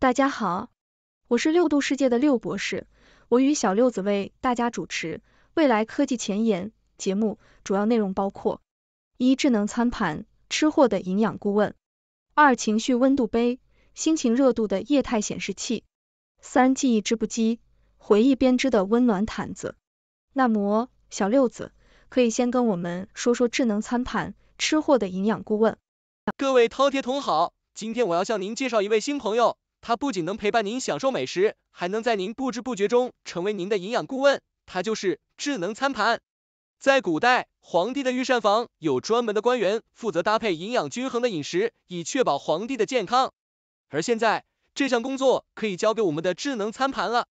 大家好，我是六度世界的六博士，我与小六子为大家主持未来科技前沿节目，主要内容包括：一、智能餐盘，吃货的营养顾问；二、情绪温度杯，心情热度的液态显示器；三、记忆织布机，回忆编织的温暖毯子。那么，小六子可以先跟我们说说智能餐盘，吃货的营养顾问。各位饕餮同好，今天我要向您介绍一位新朋友。它不仅能陪伴您享受美食，还能在您不知不觉中成为您的营养顾问。它就是智能餐盘。在古代，皇帝的御膳房有专门的官员负责搭配营养均衡的饮食，以确保皇帝的健康。而现在，这项工作可以交给我们的智能餐盘了。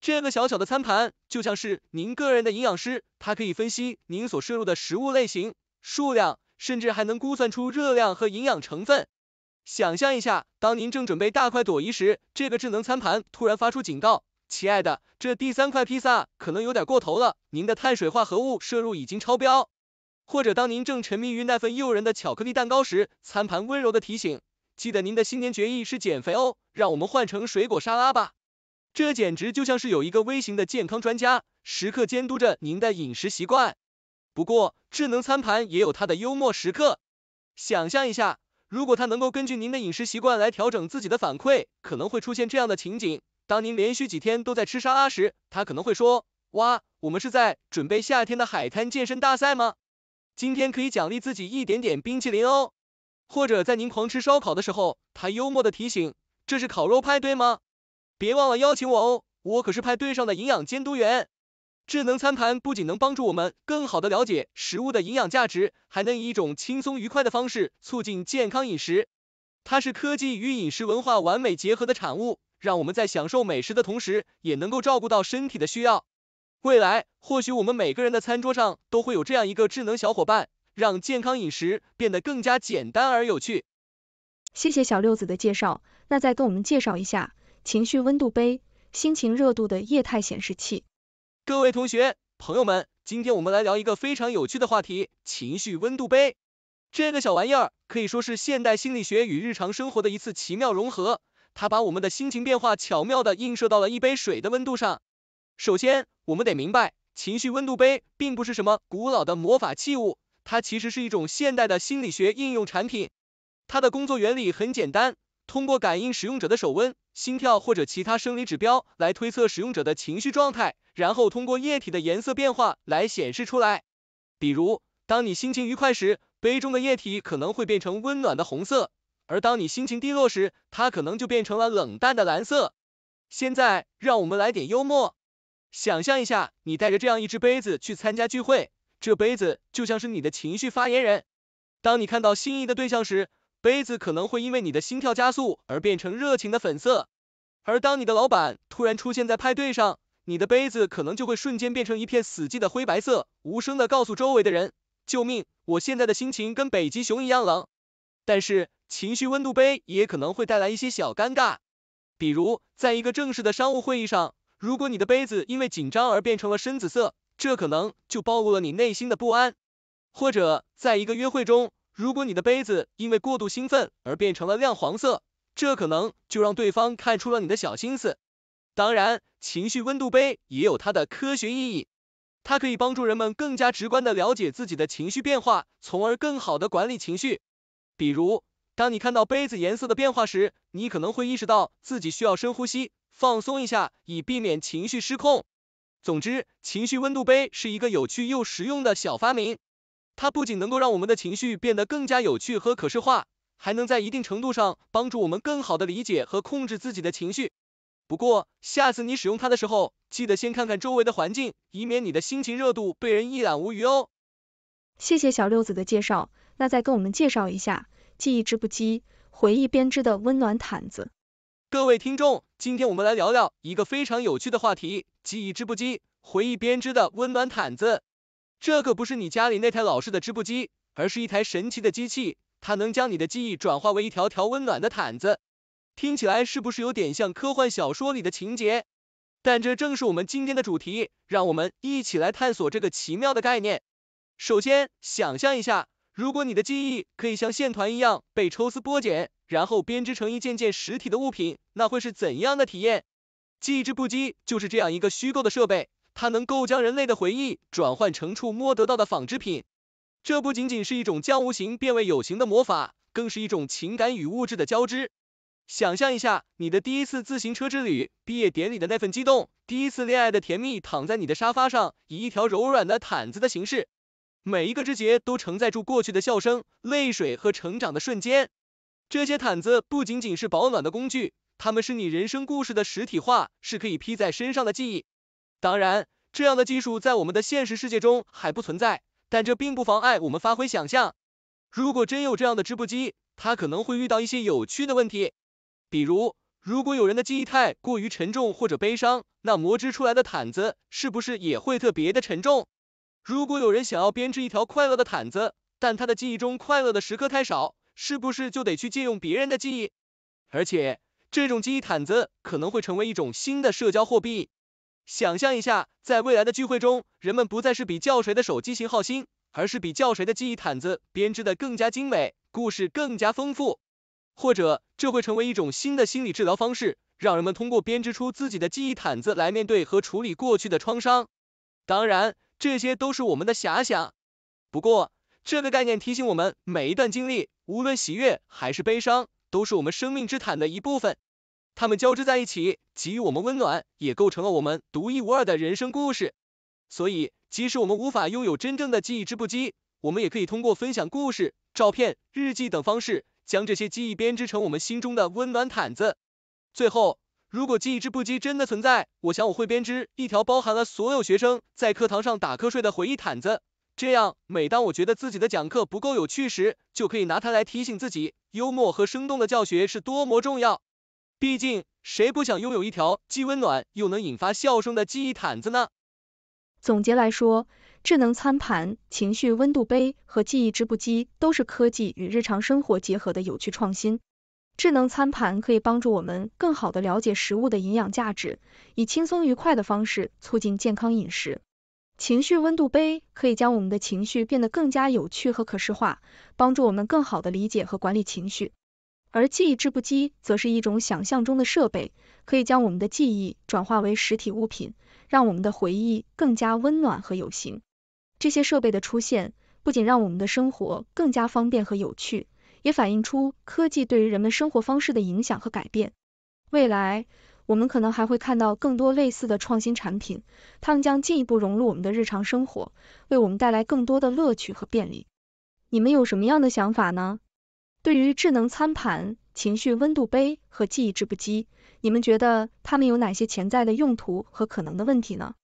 这个小小的餐盘就像是您个人的营养师，它可以分析您所摄入的食物类型、数量，甚至还能估算出热量和营养成分。想象一下，当您正准备大快朵颐时，这个智能餐盘突然发出警告：亲爱的，这第三块披萨可能有点过头了，您的碳水化合物摄入已经超标。或者当您正沉迷于那份诱人的巧克力蛋糕时，餐盘温柔的提醒：记得您的新年决议是减肥哦，让我们换成水果沙拉吧。这简直就像是有一个微型的健康专家，时刻监督着您的饮食习惯。不过，智能餐盘也有它的幽默时刻，想象一下。如果他能够根据您的饮食习惯来调整自己的反馈，可能会出现这样的情景：当您连续几天都在吃沙拉时，他可能会说，哇，我们是在准备夏天的海滩健身大赛吗？今天可以奖励自己一点点冰淇淋哦。或者在您狂吃烧烤的时候，他幽默的提醒，这是烤肉派对吗？别忘了邀请我哦，我可是派对上的营养监督员。智能餐盘不仅能帮助我们更好的了解食物的营养价值，还能以一种轻松愉快的方式促进健康饮食。它是科技与饮食文化完美结合的产物，让我们在享受美食的同时，也能够照顾到身体的需要。未来，或许我们每个人的餐桌上都会有这样一个智能小伙伴，让健康饮食变得更加简单而有趣。谢谢小六子的介绍，那再跟我们介绍一下情绪温度杯、心情热度的液态显示器。各位同学、朋友们，今天我们来聊一个非常有趣的话题——情绪温度杯。这个小玩意儿可以说是现代心理学与日常生活的一次奇妙融合。它把我们的心情变化巧妙地映射到了一杯水的温度上。首先，我们得明白，情绪温度杯并不是什么古老的魔法器物，它其实是一种现代的心理学应用产品。它的工作原理很简单，通过感应使用者的手温、心跳或者其他生理指标来推测使用者的情绪状态。然后通过液体的颜色变化来显示出来。比如，当你心情愉快时，杯中的液体可能会变成温暖的红色；而当你心情低落时，它可能就变成了冷淡的蓝色。现在，让我们来点幽默。想象一下，你带着这样一只杯子去参加聚会，这杯子就像是你的情绪发言人。当你看到心仪的对象时，杯子可能会因为你的心跳加速而变成热情的粉色；而当你的老板突然出现在派对上，你的杯子可能就会瞬间变成一片死寂的灰白色，无声的告诉周围的人：救命！我现在的心情跟北极熊一样冷。但是情绪温度杯也可能会带来一些小尴尬，比如在一个正式的商务会议上，如果你的杯子因为紧张而变成了深紫色，这可能就暴露了你内心的不安；或者在一个约会中，如果你的杯子因为过度兴奋而变成了亮黄色，这可能就让对方看出了你的小心思。当然，情绪温度杯也有它的科学意义，它可以帮助人们更加直观的了解自己的情绪变化，从而更好的管理情绪。比如，当你看到杯子颜色的变化时，你可能会意识到自己需要深呼吸，放松一下，以避免情绪失控。总之，情绪温度杯是一个有趣又实用的小发明，它不仅能够让我们的情绪变得更加有趣和可视化，还能在一定程度上帮助我们更好的理解和控制自己的情绪。不过，下次你使用它的时候，记得先看看周围的环境，以免你的心情热度被人一览无余哦。谢谢小六子的介绍，那再跟我们介绍一下记忆织布机，回忆编织的温暖毯子。各位听众，今天我们来聊聊一个非常有趣的话题，记忆织布机，回忆编织的温暖毯子。这可不是你家里那台老式的织布机，而是一台神奇的机器，它能将你的记忆转化为一条条温暖的毯子。听起来是不是有点像科幻小说里的情节？但这正是我们今天的主题，让我们一起来探索这个奇妙的概念。首先，想象一下，如果你的记忆可以像线团一样被抽丝剥茧，然后编织成一件件实体的物品，那会是怎样的体验？记忆织布机就是这样一个虚构的设备，它能够将人类的回忆转换成触摸得到的纺织品。这不仅仅是一种将无形变为有形的魔法，更是一种情感与物质的交织。想象一下你的第一次自行车之旅，毕业典礼的那份激动，第一次恋爱的甜蜜，躺在你的沙发上，以一条柔软的毯子的形式，每一个枝节都承载住过去的笑声、泪水和成长的瞬间。这些毯子不仅仅是保暖的工具，它们是你人生故事的实体化，是可以披在身上的记忆。当然，这样的技术在我们的现实世界中还不存在，但这并不妨碍我们发挥想象。如果真有这样的织布机，它可能会遇到一些有趣的问题。比如，如果有人的记忆太过于沉重或者悲伤，那磨织出来的毯子是不是也会特别的沉重？如果有人想要编织一条快乐的毯子，但他的记忆中快乐的时刻太少，是不是就得去借用别人的记忆？而且，这种记忆毯子可能会成为一种新的社交货币。想象一下，在未来的聚会中，人们不再是比较谁的手机型号新，而是比较谁的记忆毯子编织的更加精美，故事更加丰富。或者这会成为一种新的心理治疗方式，让人们通过编织出自己的记忆毯子来面对和处理过去的创伤。当然，这些都是我们的遐想。不过，这个概念提醒我们，每一段经历，无论喜悦还是悲伤，都是我们生命之毯的一部分。它们交织在一起，给予我们温暖，也构成了我们独一无二的人生故事。所以，即使我们无法拥有真正的记忆织布机，我们也可以通过分享故事、照片、日记等方式。将这些记忆编织成我们心中的温暖毯子。最后，如果记忆织布机真的存在，我想我会编织一条包含了所有学生在课堂上打瞌睡的回忆毯子。这样，每当我觉得自己的讲课不够有趣时，就可以拿它来提醒自己，幽默和生动的教学是多么重要。毕竟，谁不想拥有一条既温暖又能引发笑声的记忆毯子呢？总结来说，智能餐盘、情绪温度杯和记忆织布机都是科技与日常生活结合的有趣创新。智能餐盘可以帮助我们更好地了解食物的营养价值，以轻松愉快的方式促进健康饮食。情绪温度杯可以将我们的情绪变得更加有趣和可视化，帮助我们更好地理解和管理情绪。而记忆织布机则是一种想象中的设备，可以将我们的记忆转化为实体物品，让我们的回忆更加温暖和有形。这些设备的出现，不仅让我们的生活更加方便和有趣，也反映出科技对于人们生活方式的影响和改变。未来，我们可能还会看到更多类似的创新产品，它们将进一步融入我们的日常生活，为我们带来更多的乐趣和便利。你们有什么样的想法呢？对于智能餐盘、情绪温度杯和记忆织布机，你们觉得它们有哪些潜在的用途和可能的问题呢？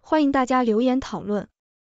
欢迎大家留言讨论。